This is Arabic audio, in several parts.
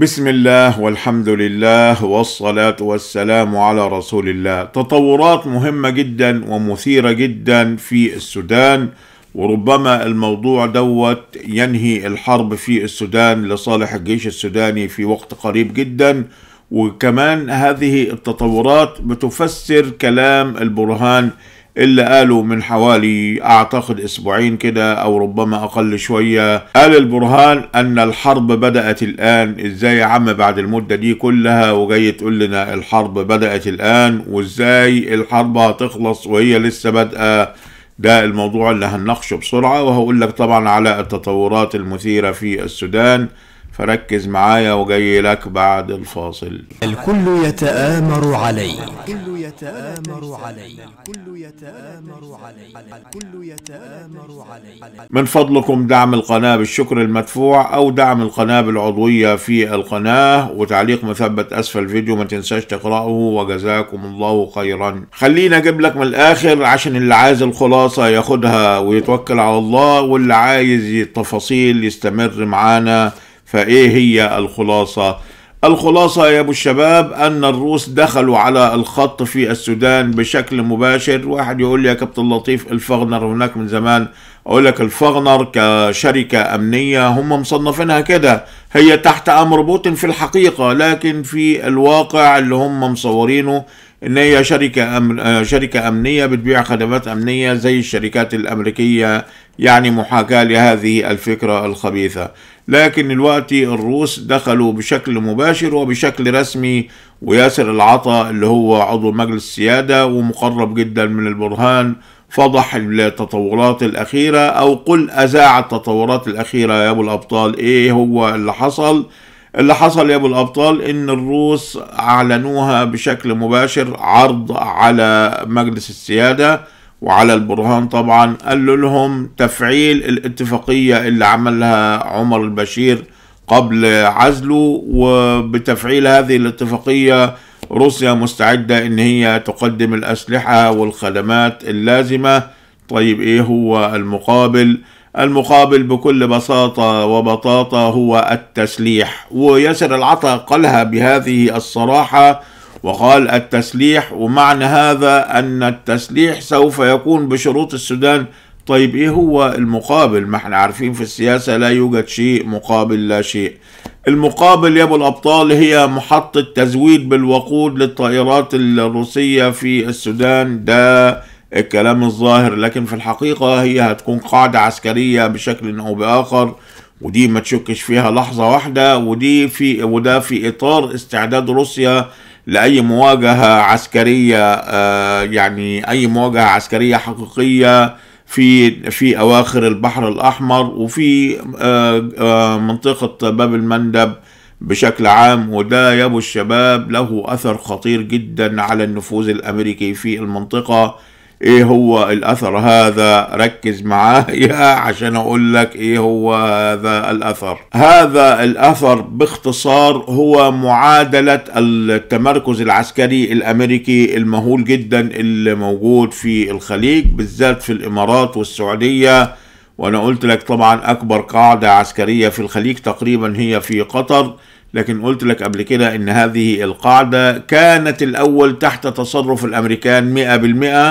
بسم الله والحمد لله والصلاة والسلام على رسول الله تطورات مهمة جدا ومثيرة جدا في السودان وربما الموضوع دوت ينهي الحرب في السودان لصالح الجيش السوداني في وقت قريب جدا وكمان هذه التطورات بتفسر كلام البرهان إلا قالوا من حوالي أعتقد أسبوعين كده أو ربما أقل شوية قال البرهان أن الحرب بدأت الآن إزاي يا عم بعد المدة دي كلها وجاي تقول لنا الحرب بدأت الآن وإزاي الحرب هتخلص وهي لسه بادئة ده الموضوع اللي هنناقشه بسرعة وهقول لك طبعا على التطورات المثيرة في السودان فركز معايا وجاي لك بعد الفاصل الكل يتآمر علي الكل يتآمر علي الكل يتآمر علي الكل يتآمر علي من فضلكم دعم القناة بالشكر المدفوع أو دعم القناة بالعضوية في القناة وتعليق مثبت أسفل الفيديو ما تنساش تقرأه وجزاكم الله خيرا خلينا أجيب لك من الآخر عشان اللي عايز الخلاصة ياخدها ويتوكل على الله واللي عايز التفاصيل يستمر معانا فايه هي الخلاصه الخلاصه يا ابو الشباب ان الروس دخلوا على الخط في السودان بشكل مباشر واحد يقول لي يا كابتن لطيف الفغنر هناك من زمان اقول لك الفغنر كشركه امنيه هم مصنفينها كده هي تحت امر بوتين في الحقيقه لكن في الواقع اللي هم مصورينه ان هي شركة أمن آه، شركة امنية بتبيع خدمات امنية زي الشركات الامريكية يعني محاكاة لهذه الفكرة الخبيثة لكن الوقت الروس دخلوا بشكل مباشر وبشكل رسمي وياسر العطا اللي هو عضو مجلس السيادة ومقرب جدا من البرهان فضح التطورات الأخيرة أو قل أذاع التطورات الأخيرة يا أبو الأبطال إيه هو اللي حصل اللي حصل يا ابو الابطال ان الروس اعلنوها بشكل مباشر عرض على مجلس السياده وعلى البرهان طبعا قال لهم تفعيل الاتفاقيه اللي عملها عمر البشير قبل عزله وبتفعيل هذه الاتفاقيه روسيا مستعده ان هي تقدم الاسلحه والخدمات اللازمه طيب ايه هو المقابل المقابل بكل بساطة وبطاطة هو التسليح وياسر العطا قالها بهذه الصراحة وقال التسليح ومعنى هذا أن التسليح سوف يكون بشروط السودان طيب إيه هو المقابل ما احنا عارفين في السياسة لا يوجد شيء مقابل لا شيء المقابل يا أبو الأبطال هي محطة تزويد بالوقود للطائرات الروسية في السودان ده الكلام الظاهر لكن في الحقيقة هي هتكون قاعدة عسكرية بشكل أو بآخر ودي ما تشكش فيها لحظة واحدة ودي في وده في إطار استعداد روسيا لأي مواجهة عسكرية آه، يعني أي مواجهة عسكرية حقيقية في في أواخر البحر الأحمر وفي آه، آه، منطقة باب المندب بشكل عام وده يا ابو الشباب له أثر خطير جدا على النفوذ الأمريكي في المنطقة ايه هو الاثر هذا ركز معايا عشان اقول لك ايه هو هذا الاثر هذا الاثر باختصار هو معادله التمركز العسكري الامريكي المهول جدا اللي موجود في الخليج بالذات في الامارات والسعوديه وانا قلت لك طبعا اكبر قاعده عسكريه في الخليج تقريبا هي في قطر لكن قلت لك قبل كده ان هذه القاعده كانت الاول تحت تصرف الامريكان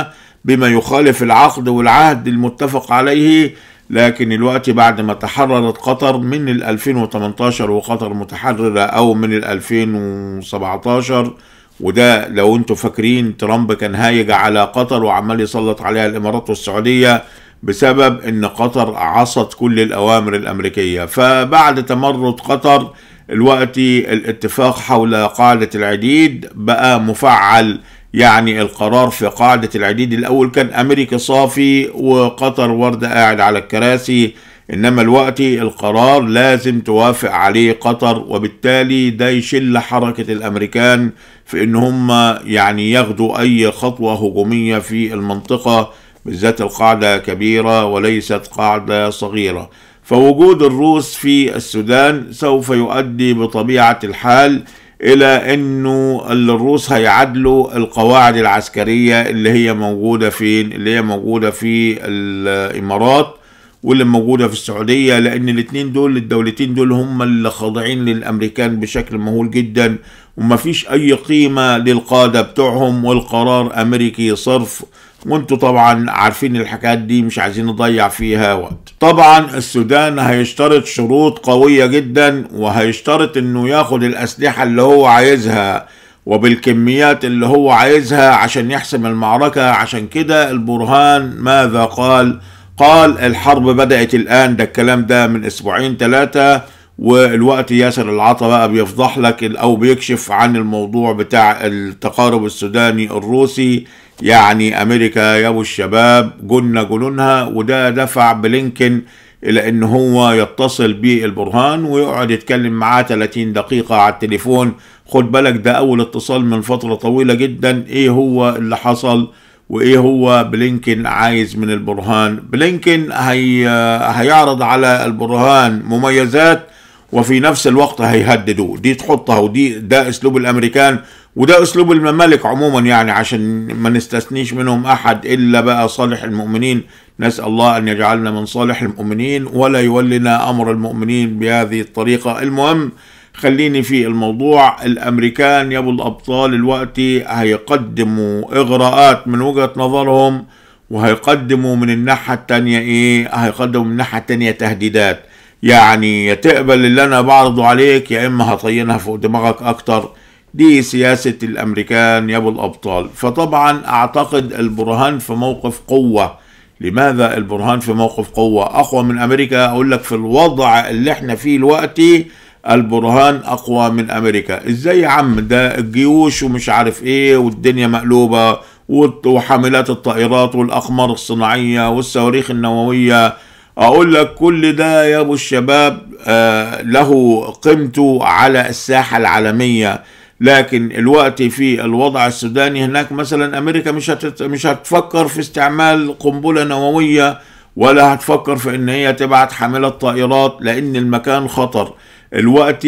100% بما يخالف العقد والعهد المتفق عليه لكن الوقت بعد ما تحررت قطر من ال 2018 وقطر متحررة أو من ال 2017 وده لو انتوا فاكرين ترامب كان هايج على قطر وعمال يسلط عليها الإمارات والسعودية بسبب ان قطر عصت كل الأوامر الأمريكية فبعد تمرد قطر الوقت الاتفاق حول قاعدة العديد بقى مفعل يعني القرار في قاعدة العديد الأول كان أمريكا صافي وقطر وردة قاعد على الكراسي إنما الوقت القرار لازم توافق عليه قطر وبالتالي ده يشل حركة الأمريكان في إن هم يعني ياخدوا أي خطوة هجومية في المنطقة بالذات القاعدة كبيرة وليست قاعدة صغيرة فوجود الروس في السودان سوف يؤدي بطبيعة الحال الى انه الروس هيعادلوا القواعد العسكريه اللي هي موجوده فين اللي هي موجوده في الامارات واللي موجوده في السعوديه لان الاثنين دول الدولتين دول هم اللي خاضعين للامريكان بشكل مهول جدا ومفيش اي قيمه للقاده بتوعهم والقرار امريكي صرف وانتوا طبعا عارفين الحكايات دي مش عايزين نضيع فيها وقت طبعا السودان هيشترط شروط قوية جدا وهيشترط انه ياخد الاسلحة اللي هو عايزها وبالكميات اللي هو عايزها عشان يحسم المعركة عشان كده البرهان ماذا قال قال الحرب بدأت الآن ده الكلام ده من أسبوعين ثلاثة والوقت ياسر العطا بقى بيفضح لك أو بيكشف عن الموضوع بتاع التقارب السوداني الروسي يعني امريكا يا ابو الشباب قلنا جنونها وده دفع بلينكن الى ان هو يتصل بالبرهان ويقعد يتكلم معاه 30 دقيقه على التليفون خد بالك ده اول اتصال من فتره طويله جدا ايه هو اللي حصل وايه هو بلينكن عايز من البرهان بلينكن هي هيعرض على البرهان مميزات وفي نفس الوقت هيهددوا دي تحطها ودي ده اسلوب الامريكان وده اسلوب الممالك عموما يعني عشان ما نستثنيش منهم احد الا بقى صالح المؤمنين نسال الله ان يجعلنا من صالح المؤمنين ولا يولنا امر المؤمنين بهذه الطريقه المهم خليني في الموضوع الامريكان يا ابو الابطال الوقت هيقدموا اغراءات من وجهه نظرهم وهيقدموا من الناحيه الثانيه ايه هيقدموا من الناحيه الثانيه تهديدات يعني يا تقبل اللي انا بعرضه عليك يا اما هطينها فوق دماغك اكتر دي سياسة الأمريكان يا أبو الأبطال فطبعا أعتقد البرهان في موقف قوة لماذا البرهان في موقف قوة أقوى من أمريكا أقول لك في الوضع اللي احنا فيه الوقت البرهان أقوى من أمريكا إزاي يا عم ده الجيوش ومش عارف إيه والدنيا مقلوبة وحاملات الطائرات والأقمار الصناعية والصواريخ النووية أقول لك كل ده يا أبو الشباب آه، له قيمته على الساحة العالمية لكن الوقت في الوضع السوداني هناك مثلا امريكا مش مش هتفكر في استعمال قنبله نوويه ولا هتفكر في ان هي تبعت حامله طائرات لان المكان خطر الوقت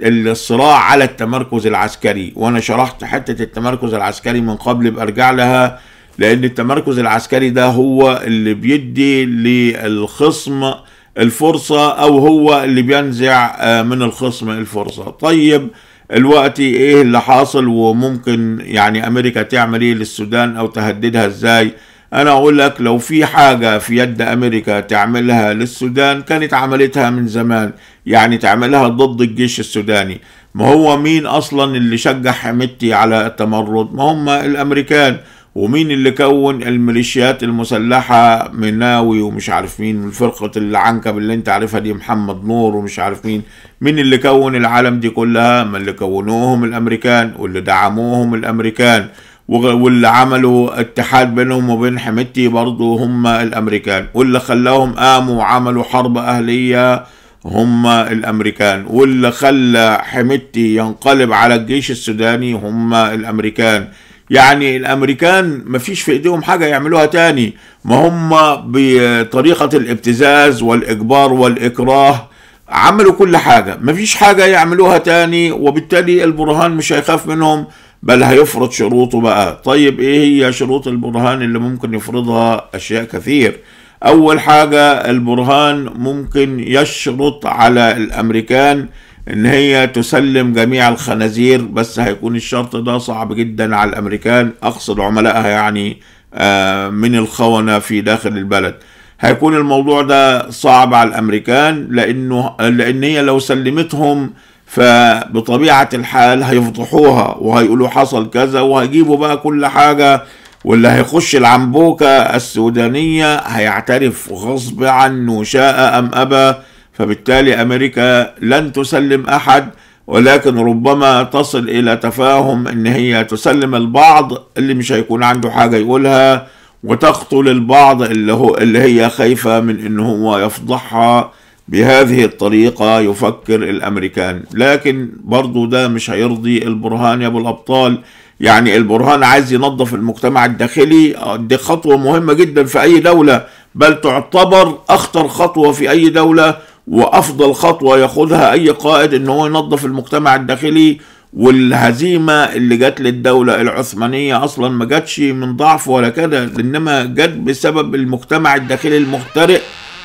الصراع على التمركز العسكري وانا شرحت حته التمركز العسكري من قبل بارجع لها لان التمركز العسكري ده هو اللي بيدي للخصم الفرصه او هو اللي بينزع آه، من الخصم الفرصه طيب الوقت ايه اللي حاصل وممكن يعني امريكا تعمل ايه للسودان او تهددها ازاي انا اقول لك لو في حاجة في يد امريكا تعملها للسودان كانت عملتها من زمان يعني تعملها ضد الجيش السوداني ما هو مين اصلا اللي شجع حميدتي على التمرد ما هم الامريكان ومين اللي كون الميليشيات المسلحة مناوي ومش عارف مين الفرقة العنكب اللي انت عارفها دي محمد نور ومش عارف مين مين اللي كون العالم دي كلها ما اللي كونوهم الامريكان واللي دعموهم الامريكان واللي عملوا اتحاد بينهم وبين حميتي برضو هم الامريكان واللي خلاهم قاموا وعملوا حرب اهلية هم الامريكان واللي خلى حميتي ينقلب على الجيش السوداني هم الامريكان يعني الامريكان ما فيش في ايديهم حاجه يعملوها تاني ما هم بطريقه الابتزاز والاجبار والاكراه عملوا كل حاجه ما فيش حاجه يعملوها تاني وبالتالي البرهان مش هيخاف منهم بل هيفرض شروطه بقى طيب ايه هي شروط البرهان اللي ممكن يفرضها اشياء كثير اول حاجه البرهان ممكن يشرط على الامريكان ان هي تسلم جميع الخنازير بس هيكون الشرط ده صعب جدا على الامريكان اقصد عملائها يعني آه، من الخونه في داخل البلد هيكون الموضوع ده صعب على الامريكان لانه لان هي لو سلمتهم فبطبيعه الحال هيفضحوها وهيقولوا حصل كذا وهيجيبوا بقى كل حاجه واللي هيخش العنبوكه السودانيه هيعترف غصب عنه شاء ام ابى فبالتالي امريكا لن تسلم احد ولكن ربما تصل الى تفاهم ان هي تسلم البعض اللي مش هيكون عنده حاجه يقولها وتقتل البعض اللي هو اللي هي خايفه من ان هو يفضحها بهذه الطريقة يفكر الأمريكان لكن برضو ده مش هيرضي البرهان يا أبو الأبطال يعني البرهان عايز ينظف المجتمع الداخلي دي خطوة مهمة جدا في أي دولة بل تعتبر أخطر خطوة في أي دولة وافضل خطوه ياخدها اي قائد ان هو ينظف المجتمع الداخلي والهزيمه اللي جت للدوله العثمانيه اصلا ما جاتش من ضعف ولا كده انما جت بسبب المجتمع الداخلي المخترق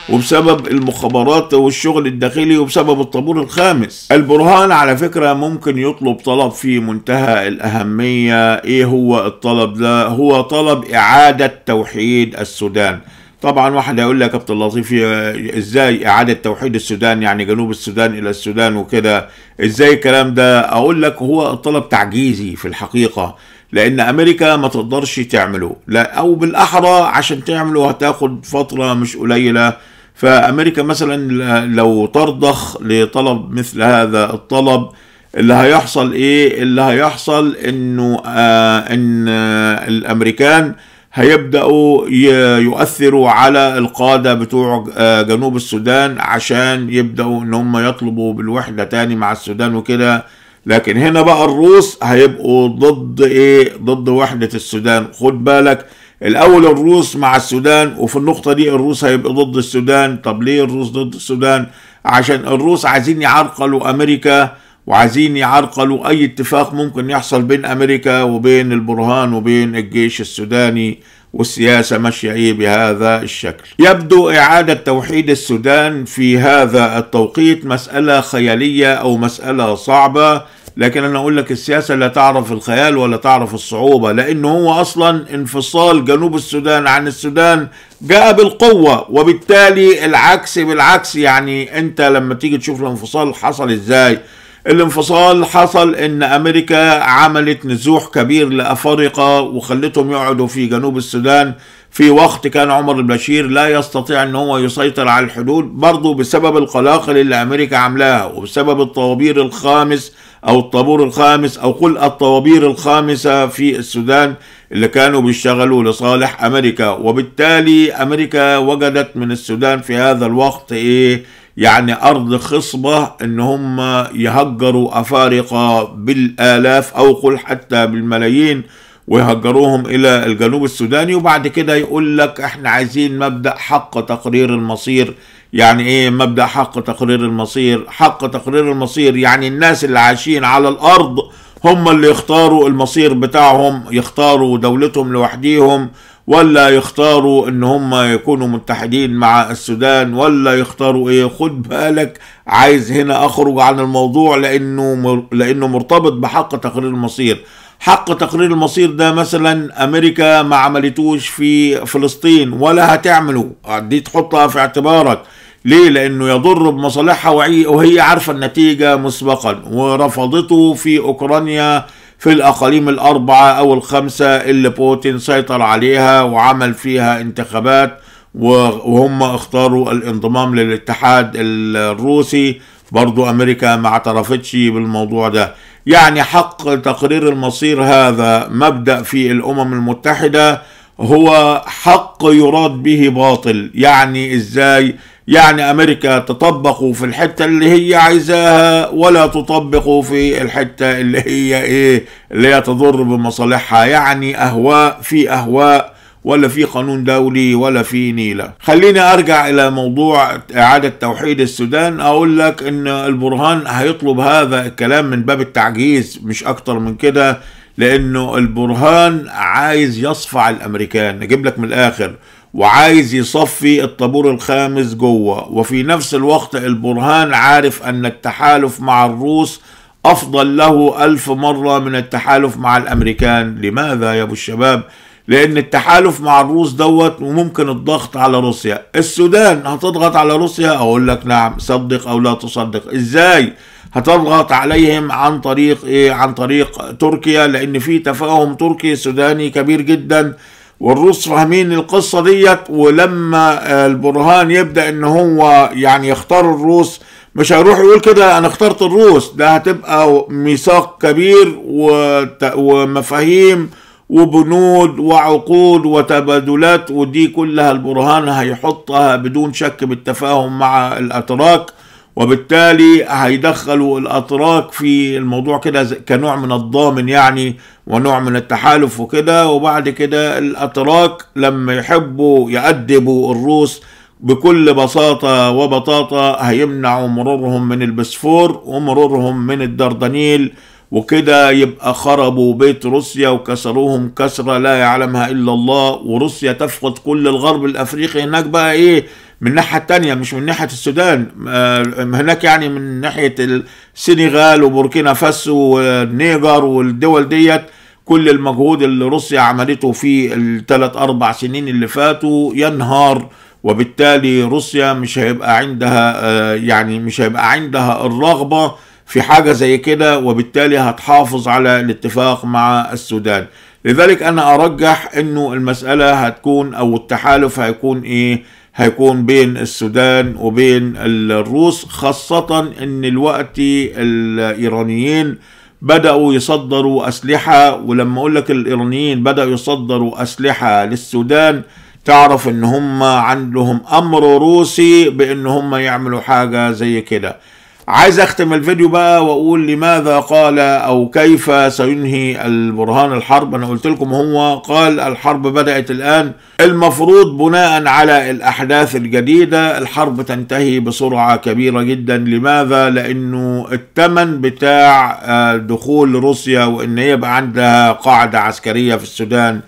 وبسبب المخابرات والشغل الداخلي وبسبب الطابور الخامس البرهان على فكرة ممكن يطلب طلب في منتهى الأهمية ايه هو الطلب ده هو طلب إعادة توحيد السودان طبعا واحد هيقول لك يا كابتن لطيف ازاي اعاده توحيد السودان يعني جنوب السودان الى السودان وكده ازاي الكلام ده اقول لك هو طلب تعجيزي في الحقيقه لان امريكا ما تقدرش تعمله لا او بالاحرى عشان تعمله هتاخد فتره مش قليله فامريكا مثلا لو ترضخ لطلب مثل هذا الطلب اللي هيحصل ايه اللي هيحصل انه آه ان آه الامريكان هيبداوا يؤثروا على القاده بتوع آه، جنوب السودان عشان يبداوا ان هم يطلبوا بالوحده تاني مع السودان وكده لكن هنا بقى الروس هيبقوا ضد ايه ضد وحده السودان خد بالك الاول الروس مع السودان وفي النقطه دي الروس هيبقوا ضد السودان طب ليه الروس ضد السودان عشان الروس عايزين يعرقلوا امريكا وعايزين يعرقلوا اي اتفاق ممكن يحصل بين امريكا وبين البرهان وبين الجيش السوداني والسياسة ماشية إيه بهذا الشكل يبدو إعادة توحيد السودان في هذا التوقيت مسألة خيالية أو مسألة صعبة لكن أنا أقول لك السياسة لا تعرف الخيال ولا تعرف الصعوبة لأنه هو أصلا انفصال جنوب السودان عن السودان جاء بالقوة وبالتالي العكس بالعكس يعني أنت لما تيجي تشوف الانفصال حصل إزاي الانفصال حصل ان امريكا عملت نزوح كبير لافارقه وخلتهم يقعدوا في جنوب السودان في وقت كان عمر البشير لا يستطيع ان هو يسيطر على الحدود برضو بسبب القلاقل اللي امريكا عاملاها وبسبب الطوابير الخامس او الطابور الخامس او كل الطوابير الخامسه في السودان اللي كانوا بيشتغلوا لصالح امريكا وبالتالي امريكا وجدت من السودان في هذا الوقت ايه يعني أرض خصبة إن هم يهجروا أفارقة بالآلاف أو قل حتى بالملايين ويهجروهم إلى الجنوب السوداني وبعد كده يقول لك إحنا عايزين مبدأ حق تقرير المصير يعني إيه مبدأ حق تقرير المصير حق تقرير المصير يعني الناس اللي عايشين على الأرض هم اللي يختاروا المصير بتاعهم يختاروا دولتهم لوحديهم ولا يختاروا ان هم يكونوا متحدين مع السودان ولا يختاروا ايه خد بالك عايز هنا اخرج عن الموضوع لانه لانه مرتبط بحق تقرير المصير حق تقرير المصير ده مثلا امريكا ما عملتوش في فلسطين ولا هتعمله دي تحطها في اعتبارك ليه لانه يضر بمصالحها وهي عارفه النتيجه مسبقا ورفضته في اوكرانيا في الأقاليم الأربعة أو الخمسة اللي بوتين سيطر عليها وعمل فيها انتخابات وهم اختاروا الانضمام للاتحاد الروسي برضو أمريكا ما اعترفتش بالموضوع ده يعني حق تقرير المصير هذا مبدأ في الأمم المتحدة هو حق يراد به باطل يعني إزاي يعني أمريكا تطبق في الحتة اللي هي عايزاها ولا تطبق في الحتة اللي هي إيه اللي هي تضر بمصالحها يعني أهواء في أهواء ولا في قانون دولي ولا في نيلة خليني أرجع إلى موضوع إعادة توحيد السودان أقول لك إن البرهان هيطلب هذا الكلام من باب التعجيز مش أكتر من كده لأنه البرهان عايز يصفع الأمريكان نجيب لك من الآخر وعايز يصفي الطابور الخامس جوه وفي نفس الوقت البرهان عارف أن التحالف مع الروس أفضل له ألف مرة من التحالف مع الأمريكان لماذا يا أبو الشباب؟ لأن التحالف مع الروس دوت وممكن الضغط على روسيا السودان هتضغط على روسيا أقول لك نعم صدق أو لا تصدق إزاي؟ هتضغط عليهم عن طريق إيه؟ عن طريق تركيا لأن في تفاهم تركي سوداني كبير جداً والروس فاهمين القصه ديت ولما البرهان يبدا ان هو يعني يختار الروس مش هيروح يقول كده انا اخترت الروس ده هتبقى ميثاق كبير ومفاهيم وبنود وعقود وتبادلات ودي كلها البرهان هيحطها بدون شك بالتفاهم مع الاتراك وبالتالي هيدخلوا الاتراك في الموضوع كده كنوع من الضامن يعني ونوع من التحالف وكده وبعد كده الاتراك لما يحبوا يأدبوا الروس بكل بساطة وبطاطا هيمنعوا مرورهم من البسفور ومرورهم من الدردنيل وكده يبقى خربوا بيت روسيا وكسروهم كسرة لا يعلمها إلا الله وروسيا تفقد كل الغرب الأفريقي هناك بقى إيه من الناحية تانية مش من ناحية السودان آه، هناك يعني من ناحية السنغال وبوركينا فاسو والنيجر والدول ديت كل المجهود اللي روسيا عملته في الثلاث أربع سنين اللي فاتوا ينهار وبالتالي روسيا مش هيبقى عندها آه، يعني مش هيبقى عندها الرغبة في حاجة زي كده وبالتالي هتحافظ على الاتفاق مع السودان لذلك أنا أرجح أنه المسألة هتكون أو التحالف هيكون إيه هيكون بين السودان وبين الروس خاصة أن الوقت الإيرانيين بدأوا يصدروا أسلحة ولما أقول لك الإيرانيين بدأوا يصدروا أسلحة للسودان تعرف ان هم عندهم امر روسي بان هم يعملوا حاجه زي كده عايز اختم الفيديو بقى واقول لماذا قال او كيف سينهي البرهان الحرب انا قلت لكم هو قال الحرب بدأت الان المفروض بناء على الاحداث الجديدة الحرب تنتهي بسرعة كبيرة جدا لماذا لانه التمن بتاع آه، دخول روسيا وان هي يبقى عندها قاعدة عسكرية في السودان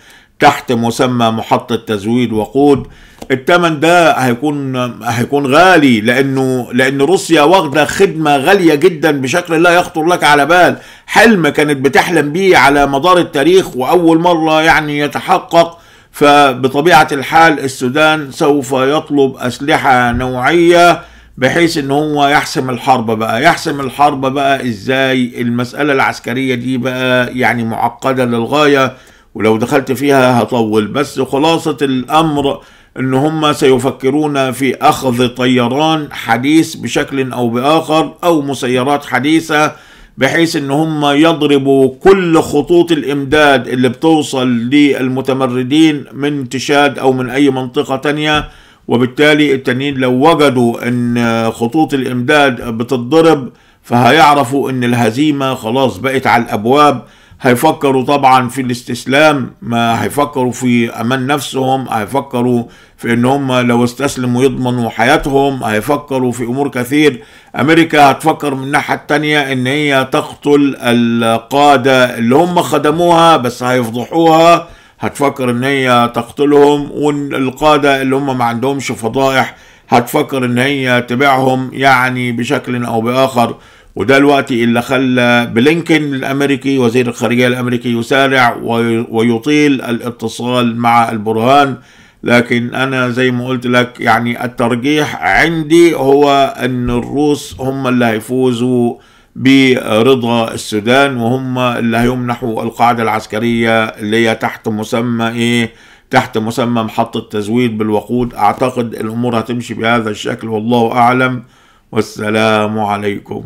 تحت مسمى محطة تزويد وقود الثمن ده هيكون هيكون غالي لانه لان روسيا واخده خدمه غاليه جدا بشكل لا يخطر لك على بال حلم كانت بتحلم بيه على مدار التاريخ واول مره يعني يتحقق فبطبيعه الحال السودان سوف يطلب اسلحه نوعيه بحيث ان هو يحسم الحرب بقى يحسم الحرب بقى ازاي المساله العسكريه دي بقى يعني معقده للغايه ولو دخلت فيها هطول بس خلاصة الأمر ان هم سيفكرون في اخذ طيران حديث بشكل او باخر او مسيرات حديثه بحيث ان هم يضربوا كل خطوط الامداد اللي بتوصل للمتمردين من تشاد او من اي منطقة تانية وبالتالي التانيين لو وجدوا ان خطوط الامداد بتضرب فهيعرفوا ان الهزيمة خلاص بقت على الابواب هيفكروا طبعا في الاستسلام ما هيفكروا في امان نفسهم هيفكروا في ان هم لو استسلموا يضمنوا حياتهم هيفكروا في امور كثير امريكا هتفكر من الناحيه الثانيه ان هي تقتل القاده اللي هم خدموها بس هيفضحوها هتفكر ان هي تقتلهم والقاده اللي هم ما عندهمش فضائح هتفكر ان هي تبيعهم يعني بشكل او باخر وده الوقت اللي خلى بلينكن الامريكي وزير الخارجيه الامريكي يسارع ويطيل الاتصال مع البرهان لكن انا زي ما قلت لك يعني الترجيح عندي هو ان الروس هم اللي هيفوزوا برضا السودان وهم اللي هيمنحوا القاعده العسكريه اللي هي تحت مسمى ايه تحت مسمى محطه تزويد بالوقود اعتقد الامور هتمشي بهذا الشكل والله اعلم والسلام عليكم